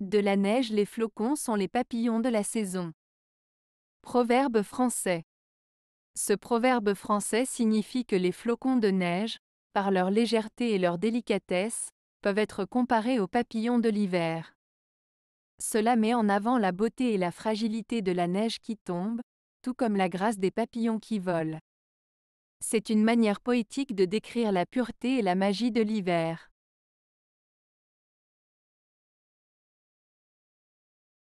De la neige, les flocons sont les papillons de la saison. Proverbe français. Ce proverbe français signifie que les flocons de neige, par leur légèreté et leur délicatesse, peuvent être comparés aux papillons de l'hiver. Cela met en avant la beauté et la fragilité de la neige qui tombe, tout comme la grâce des papillons qui volent. C'est une manière poétique de décrire la pureté et la magie de l'hiver.